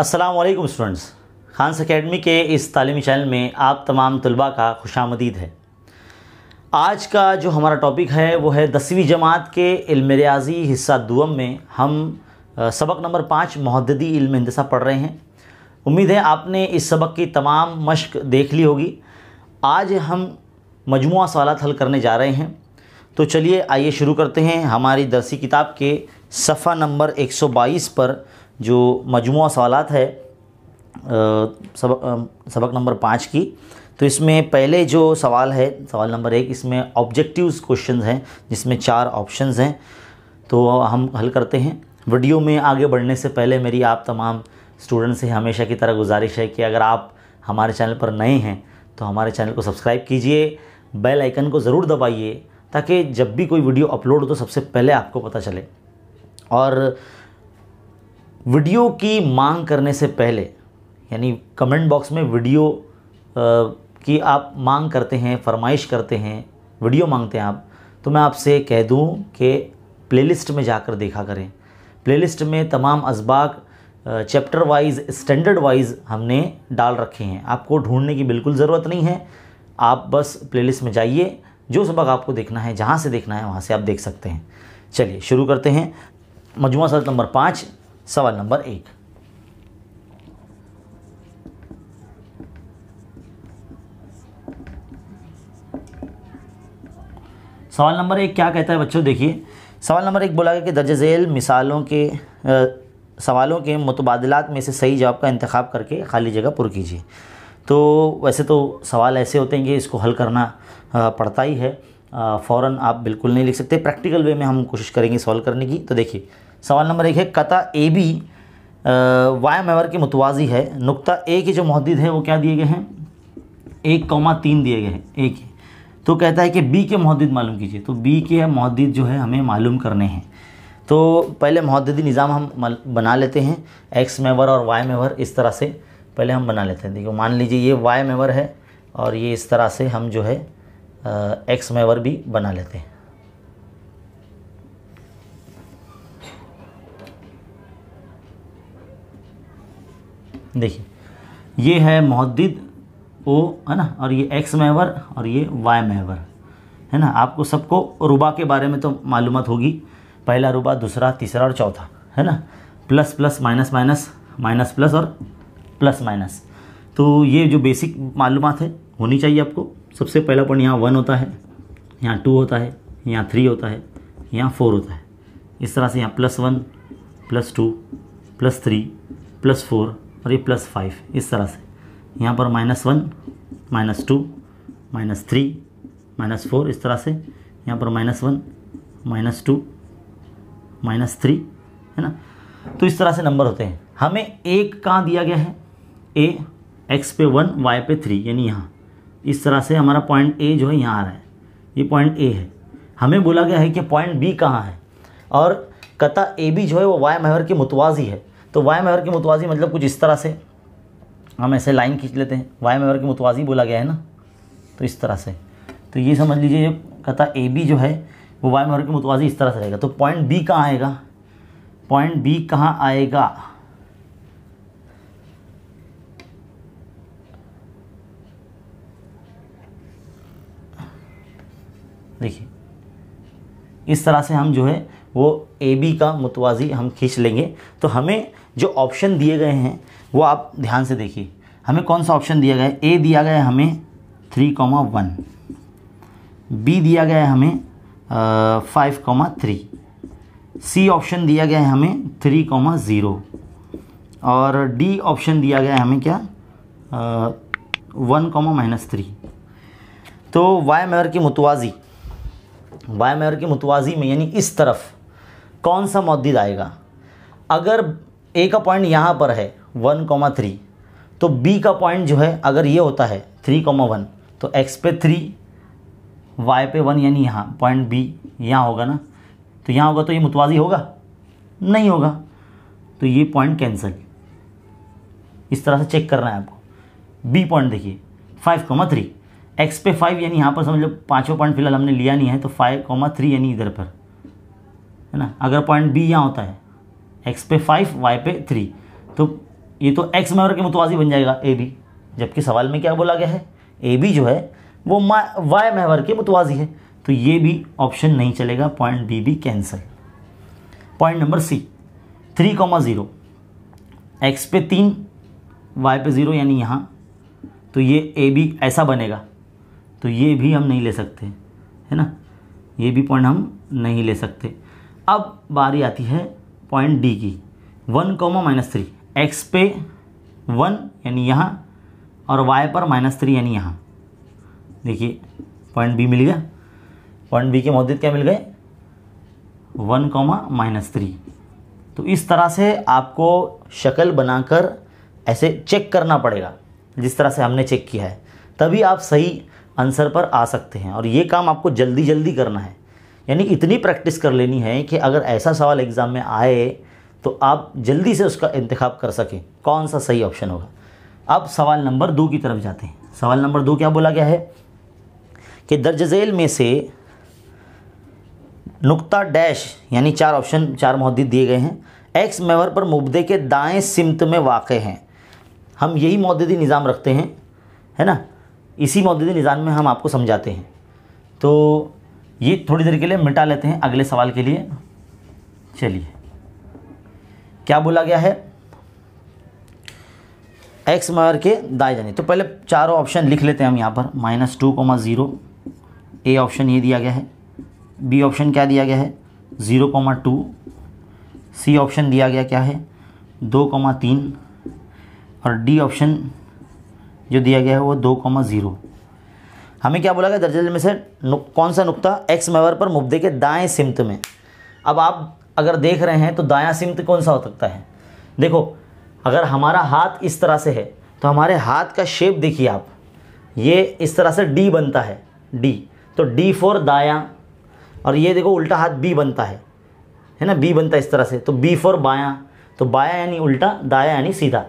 Aslam students Khans academy के इस तालीमी चैनल में आप तमाम तलबा का खुश आमदीद है आज का जो हमारा टॉपिक है वो है दसवीं जमात के इल्म रियाजी हिस्सा दुम में हम सबक नंबर पाँच महददी इल्म हिंदसा पढ़ रहे हैं उम्मीद है आपने इस सबक की तमाम मश्क देख ली होगी आज हम मजमू सवाल हल करने जा रहे हैं तो चलिए आइए शुरू करते हैं हमारी दरसी किताब के सफ़ा नंबर बाईस पर जो मजमू सवालत है सबक सबक नंबर पाँच की तो इसमें पहले जो सवाल है सवाल नंबर एक इसमें ऑब्जेक्टिव्स क्वेश्चन हैं जिसमें चार ऑप्शंस हैं तो हम हल करते हैं वीडियो में आगे बढ़ने से पहले मेरी आप तमाम स्टूडेंट से हमेशा की तरह गुजारिश है कि अगर आप हमारे चैनल पर नए हैं तो हमारे चैनल को सब्सक्राइब कीजिए बेल आइकन को ज़रूर दबाइए ताकि जब भी कोई वीडियो अपलोड हो तो सबसे पहले आपको पता चले और वीडियो की मांग करने से पहले यानी कमेंट बॉक्स में वीडियो की आप मांग करते हैं फरमाइश करते हैं वीडियो मांगते हैं आप तो मैं आपसे कह दूं कि प्लेलिस्ट में जाकर देखा करें प्लेलिस्ट में तमाम इसबाक चैप्टर वाइज स्टैंडर्ड वाइज हमने डाल रखे हैं आपको ढूंढने की बिल्कुल ज़रूरत नहीं है आप बस प्लेलिस्ट में जाइए जो सबक आपको देखना है जहाँ से देखना है वहाँ से आप देख सकते हैं चलिए शुरू करते हैं मजमू सदर नंबर पाँच सवाल नंबर एक सवाल नंबर एक क्या कहता है बच्चों देखिए सवाल नंबर एक बोला गया कि दर्ज झेल मिसालों के आ, सवालों के मुतबादलात में से सही जवाब का इंतखब करके खाली जगह पुर कीजिए तो वैसे तो सवाल ऐसे होते हैं कि इसको हल करना पड़ता ही है फ़ौर आप बिल्कुल नहीं लिख सकते प्रैक्टिकल वे में हम कोशिश करेंगे सॉल्व करने की तो देखिए सवाल नंबर एक है कता ए बी वाई मेवर के मुतवाजी है नुक्ता ए के जो महदद है वो क्या दिए गए हैं एक कौमा तीन दिए गए हैं ए के तो कहता है कि बी के महदद मालूम कीजिए तो बी के महदद जो है हमें मालूम करने हैं तो पहले महदी निज़ाम हम बना लेते हैं एक्स मेवर और वाई मेवर इस तरह से पहले हम बना लेते हैं देखो मान लीजिए ये वाई मेवर है और ये इस तरह से हम जो है एक्स मेवर भी बना लेते हैं देखिए ये है महदिद ओ है ना और ये एक्स महवर और ये वाई मेवर है ना आपको सबको रुबा के बारे में तो मालूम होगी पहला रुबा दूसरा तीसरा और चौथा है ना plus plus minus minus minus plus और प्लस माइनस तो ये जो बेसिक मालूम है होनी चाहिए आपको सबसे पहला पॉइंट यहाँ वन होता है यहाँ टू होता है यहाँ थ्री होता है यहाँ फोर होता है इस तरह से यहाँ plus one plus two plus three plus four और ये प्लस फाइव इस तरह से यहाँ पर minus one minus two minus three minus four इस तरह से यहाँ पर minus one minus two minus three है ना तो इस तरह से नंबर होते हैं हमें एक कहाँ दिया गया है ए एक्स पे वन वाई पे थ्री यानी यहाँ इस तरह से हमारा पॉइंट ए जो है यहाँ आ रहा है ये पॉइंट ए है हमें बोला गया है कि पॉइंट बी कहाँ है और कता ए बी जो है वो वाई महवर के मुतवाजी है तो वाई मेवर के मुतवाजी मतलब कुछ इस तरह से हम ऐसे लाइन खींच लेते हैं वाई मेवर के मुतवाजी बोला गया है ना तो इस तरह से तो ये समझ लीजिए जो कथा ए बी जो है वो वाय महर के मुतवाजी इस तरह से रहेगा तो पॉइंट बी कहाँ आएगा पॉइंट बी कहाँ आएगा देखिए इस तरह से हम जो है वो ए बी का मुतवाजी हम खींच लेंगे तो हमें जो ऑप्शन दिए गए हैं वो आप ध्यान से देखिए हमें कौन सा ऑप्शन दिया गया है ए दिया गया है हमें थ्री कॉमा वन बी दिया गया है हमें five comma three C option दिया गया है हमें थ्री कॉमा ज़ीरो और डी ऑप्शन दिया गया है हमें क्या वन कॉमा माइनस थ्री तो वाई मेयर की मुतवाजी वाई मेयर की मुतवाजी में यानी इस तरफ कौन सा मद्दिद आएगा अगर ए का पॉइंट यहाँ पर है वन कॉमा थ्री तो बी का पॉइंट जो है अगर ये होता है थ्री कॉमा वन तो एक्स पे थ्री वाई पे वन यानी यहाँ पॉइंट बी यहाँ होगा ना तो यहाँ होगा तो ये मुतवाजी होगा नहीं होगा तो ये पॉइंट कैंसिल इस तरह से चेक करना है आपको बी पॉइंट देखिए फाइव कॉमा थ्री एक्स पे फाइव यानी यहाँ पर समझ लो पाँचों पॉइंट फिलहाल हमने लिया नहीं है तो फाइव कॉमा थ्री यानी इधर पर है ना अगर पॉइंट बी यहाँ होता है एक्स पे फाइव वाई पे थ्री तो ये तो एक्स मेवर के मुतवाजी बन जाएगा ए बी जबकि सवाल में क्या बोला गया है ए बी जो है वो वाई मेवर के मुतवाजी है तो ये भी ऑप्शन नहीं चलेगा पॉइंट बी भी cancel point number C three comma zero X पे तीन वाई पे ज़ीरो यानी यहाँ तो ये ए बी ऐसा बनेगा तो ये भी हम नहीं ले सकते है ना ये भी पॉइंट हम नहीं ले सकते अब बारी आती है पॉइंट डी की one comma minus three X पे वन यानी यहाँ और वाई पर माइनस थ्री यानी यहाँ देखिए पॉइंट बी मिल गया पॉइंट बी के मदद क्या मिल गए वन कॉमा माइनस थ्री तो इस तरह से आपको शक्ल बनाकर ऐसे चेक करना पड़ेगा जिस तरह से हमने चेक किया है तभी आप सही आंसर पर आ सकते हैं और ये काम आपको जल्दी जल्दी करना है यानी इतनी प्रैक्टिस कर लेनी है कि अगर ऐसा सवाल एग्ज़ाम में आए तो आप जल्दी से उसका इंतखब कर सकें कौन सा सही ऑप्शन होगा अब सवाल नंबर दो की तरफ जाते हैं सवाल नंबर दो क्या बोला गया है कि दर्ज झेल में से नुकता डैश यानी चार ऑप्शन चार महदी दिए गए हैं एक्स मेवर पर मुबदे के दाएं सिमत में वाक़ हैं हम यही मददी निज़ाम रखते हैं है ना इसी मददी निज़ाम में हम आपको समझाते हैं तो ये थोड़ी देर के लिए मिटा लेते हैं अगले सवाल के लिए चलिए क्या बोला गया है एक्स मार के दाए जाने तो पहले चारों ऑप्शन लिख लेते हैं हम यहाँ पर minus two comma zero A option ये दिया गया है बी ऑप्शन क्या दिया गया है zero comma two C option दिया गया क्या है दो कोमा तीन और डी ऑप्शन जो दिया गया है वो दो कोमा ज़ीरो हमें क्या बोला गया दर्ज में से कौन सा नुकता एक्स मेवर पर मुबदे के दाएँ सिमत में अब आप अगर देख रहे हैं तो दाया सिमत कौन सा हो सकता है देखो अगर हमारा हाथ इस तरह से है तो हमारे हाथ का शेप देखिए आप ये इस तरह से डी बनता है डी तो डी फोर दाया और ये देखो उल्टा हाथ बी बनता है है ना बी बनता है इस तरह से तो बी फोर बाया तो बाया यानी उल्टा दाया यानी सीधा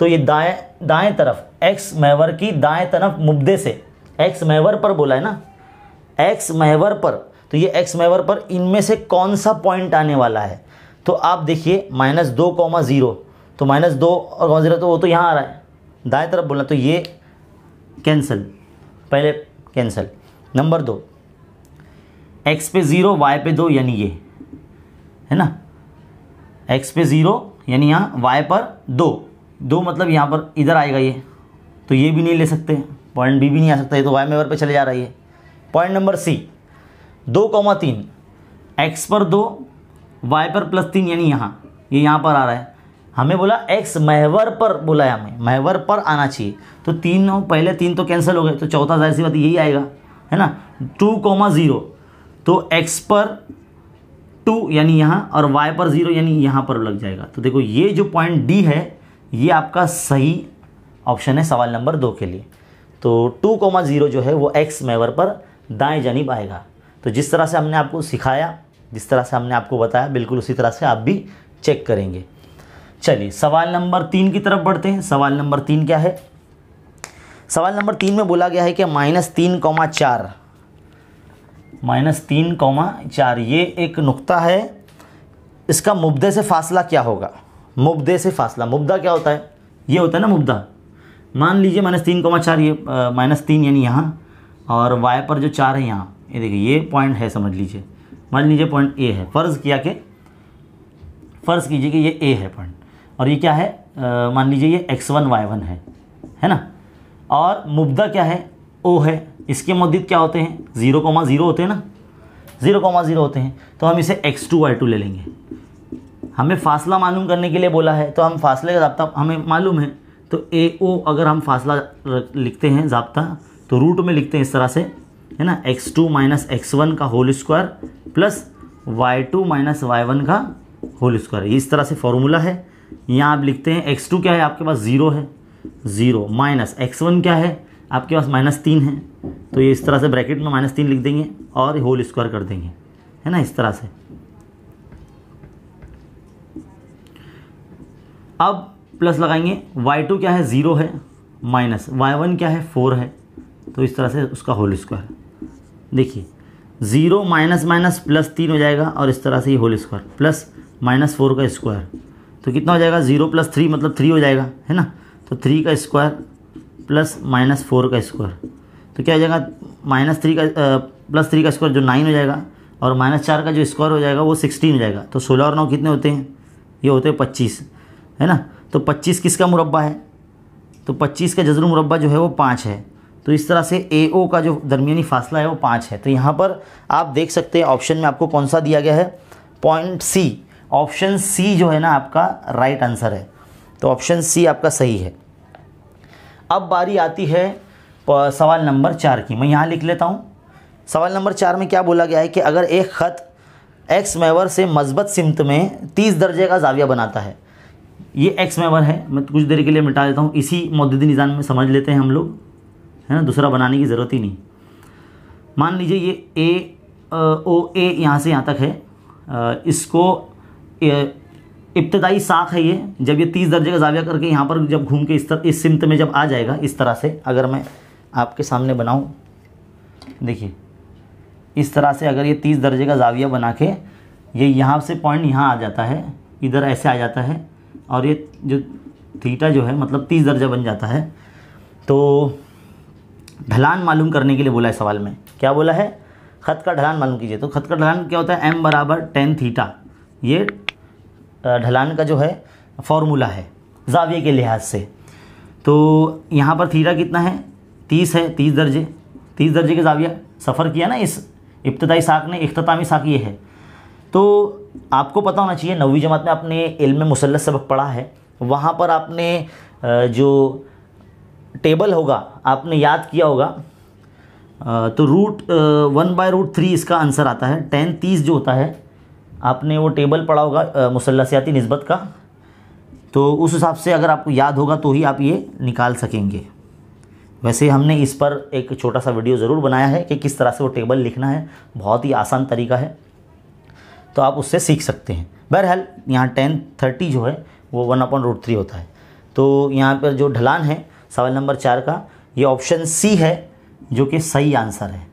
तो ये दाएँ दाएँ तरफ एक्स मेवर की दाएँ तरफ मुबदे से एक्स मेवर पर बोला है ना एक्स मेवर पर तो ये एक्स मेवर पर इनमें से कौन सा पॉइंट आने वाला है तो आप देखिए माइनस दो कॉमा ज़ीरो तो माइनस दो और कॉमा ज़ीरो तो वो तो यहाँ आ रहा है दाएं तरफ बोलना तो ये कैंसिल पहले कैंसिल नंबर दो एक्स पे ज़ीरो वाई पे दो यानी ये है ना एक्स पे ज़ीरो यानी यहाँ वाई पर दो दो मतलब यहाँ पर इधर आएगा ये तो ये भी नहीं ले सकते पॉइंट बी भी नहीं आ सकता है तो वाई मेवर पर चले जा रही है पॉइंट नंबर सी दो कौमा तीन एक्स पर दो वाई पर प्लस तीन यानी यहाँ ये यह यहाँ पर आ रहा है हमें बोला एक्स महवर पर बोला है हमें महवर पर आना चाहिए तो तीन पहले तीन तो कैंसिल हो गए तो चौथा जाहिर सी बात यही आएगा है ना टू कॉमा ज़ीरो तो एक्स पर टू यानी यहाँ और वाई पर ज़ीरो यानी यहाँ पर लग जाएगा तो देखो ये जो पॉइंट डी है ये आपका सही ऑप्शन है सवाल नंबर दो के लिए तो टू कोमा ज़ीरो जो है वो एक्स मेवर पर दाएं जानी आएगा तो जिस तरह से हमने आपको सिखाया जिस तरह से हमने आपको बताया बिल्कुल उसी तरह से आप भी चेक करेंगे चलिए सवाल नंबर तीन की तरफ बढ़ते हैं सवाल नंबर तीन क्या है सवाल नंबर तीन में बोला गया है कि माइनस तीन कौमा चार माइनस तीन कौमा चार ये एक नुक्ता है इसका मुबदे से फासला क्या होगा मुबदे से फासला मुबदा क्या होता है ये होता है ना मुबदा मान लीजिए माइनस तीन कोमा चार ये माइनस तीन यानी यहाँ और वाई पर जो चार है यहाँ ये देखिए ये पॉइंट है समझ लीजिए मान लीजिए पॉइंट ए है फ़र्ज़ किया कि फ़र्ज़ कीजिए कि ये ए है पॉइंट और ये क्या है मान लीजिए ये एक्स वन वाई वन है है ना और मुबदा क्या है ओ है इसके मदद क्या होते हैं ज़ीरो कोमा ज़ीरो होते हैं ना ज़ीरो कोमा ज़ीरो होते हैं तो हम इसे एक्स टू वाई टू ले लेंगे हमें फासला मालूम करने के लिए बोला है तो हम फासले का रबता हमें मालूम है तो ए ओ अगर हम फासला लिखते हैं जबता तो रूट में लिखते हैं इस तरह से है ना X two minus X one का whole square plus Y two minus Y one का होल स्क्वायर इस तरह से फॉर्मूला है यहाँ आप लिखते हैं एक्स टू क्या है आपके पास ज़ीरो है ज़ीरो माइनस एक्स वन क्या है आपके पास माइनस तीन है तो ये इस तरह से ब्रैकेट में माइनस तीन लिख देंगे और होल स्क्वायर कर देंगे है ना इस तरह से अब प्लस लगाएंगे वाई टू क्या है ज़ीरो है माइनस वाई वन क्या है फोर है तो इस तरह से उसका होल स्क्वायर देखिए ज़ीरो माइनस माइनस प्लस तीन हो जाएगा और इस तरह से ये whole square plus minus four का स्क्वायर तो कितना हो जाएगा ज़ीरो प्लस थ्री मतलब थ्री हो जाएगा है ना तो थ्री का स्क्वायर प्लस माइनस फोर का स्क्वायर तो क्या हो जाएगा माइनस थ्री का प्लस थ्री का स्क्वायर जो नाइन हो जाएगा और माइनस चार का जो स्क्वायर हो जाएगा वो सिक्सटीन हो जाएगा तो सोलह और नौ कितने होते हैं ये होते हैं पच्चीस है ना तो पच्चीस किसका मुरबा है तो पच्चीस का जजरू मुरबा जो है वो पाँच है तो इस तरह से ए ओ का जो दरमियानी फासला है वो पाँच है तो यहाँ पर आप देख सकते हैं ऑप्शन में आपको कौन सा दिया गया है पॉइंट सी ऑप्शन सी जो है ना आपका राइट आंसर है तो ऑप्शन सी आपका सही है अब बारी आती है सवाल नंबर चार की मैं यहाँ लिख लेता हूँ सवाल नंबर चार में क्या बोला गया है कि अगर एक ख़त एक्स मेवर से मजबत सिमत में तीस दर्जे का जाविया बनाता है ये एक्स मेंबर है मैं कुछ देर के लिए मिटा देता हूँ इसी मौदूदी निज़ाम में समझ लेते हैं हम लोग है ना दूसरा बनाने की ज़रूरत ही नहीं मान लीजिए ये ए ओ ए यहाँ से यहाँ तक है इसको इब्तदाई साख है ये जब ये तीस दर्जे का जाविया करके यहाँ पर जब घूम के इस तरह इस सिमत में जब आ जाएगा इस तरह से अगर मैं आपके सामने बनाऊँ देखिए इस तरह से अगर ये तीस दर्जे का जाविया बना के ये यहाँ से पॉइंट यहाँ आ जाता है इधर ऐसे आ जाता है और ये जो थीटा जो है मतलब तीस दर्जा बन जाता है तो ढलान मालूम करने के लिए बोला है सवाल में क्या बोला है खत का ढलान मालूम कीजिए तो खत का ढलान क्या होता है एम बराबर टेन थीटा ये ढलान का जो है फॉर्मूला है जाविए के लिहाज से तो यहाँ पर थीटा कितना है तीस है तीस दर्जे तीस दर्जे का जाविया सफ़र किया ना इस इब्तदाई साख ने अख्तामी साख ये है तो आपको पता होना चाहिए नवी जमात में आपने इल्म मुसलस सबक पढ़ा है वहाँ पर आपने जो टेबल होगा आपने याद किया होगा तो root one by root three इसका आंसर आता है टेन तीस जो होता है आपने वो टेबल पढ़ा होगा मुसलसियाती नस्बत का तो उस हिसाब से अगर आपको याद होगा तो ही आप ये निकाल सकेंगे वैसे हमने इस पर एक छोटा सा वीडियो ज़रूर बनाया है कि किस तरह से वो टेबल लिखना है बहुत ही आसान तरीका है तो आप उससे सीख सकते हैं बहरहाल यहाँ टेन थर्टी जो है वो वन अपॉन रूट थ्री होता है तो यहाँ पर जो ढलान है सवाल नंबर चार का ये ऑप्शन सी है जो कि सही आंसर है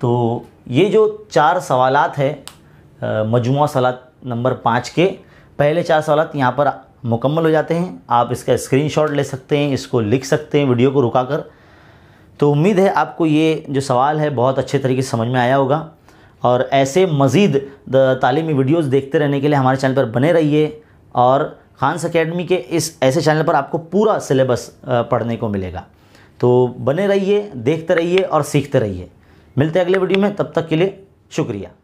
तो ये जो चार सवालत है मजमू सवालत नंबर पाँच के पहले चार सवाल यहाँ पर मुकम्मल हो जाते हैं आप इसका स्क्रीनशॉट ले सकते हैं इसको लिख सकते हैं वीडियो को रुका कर तो उम्मीद है आपको ये जो सवाल है बहुत अच्छे तरीके से समझ में आया होगा और ऐसे मज़ीद तालीमी वीडियोस देखते रहने के लिए हमारे चैनल पर बने रहिए और खानस अकेडमी के इस ऐसे चैनल पर आपको पूरा सिलेबस पढ़ने को मिलेगा तो बने रहिए देखते रहिए और सीखते रहिए मिलते हैं अगले वीडियो में तब तक के लिए शुक्रिया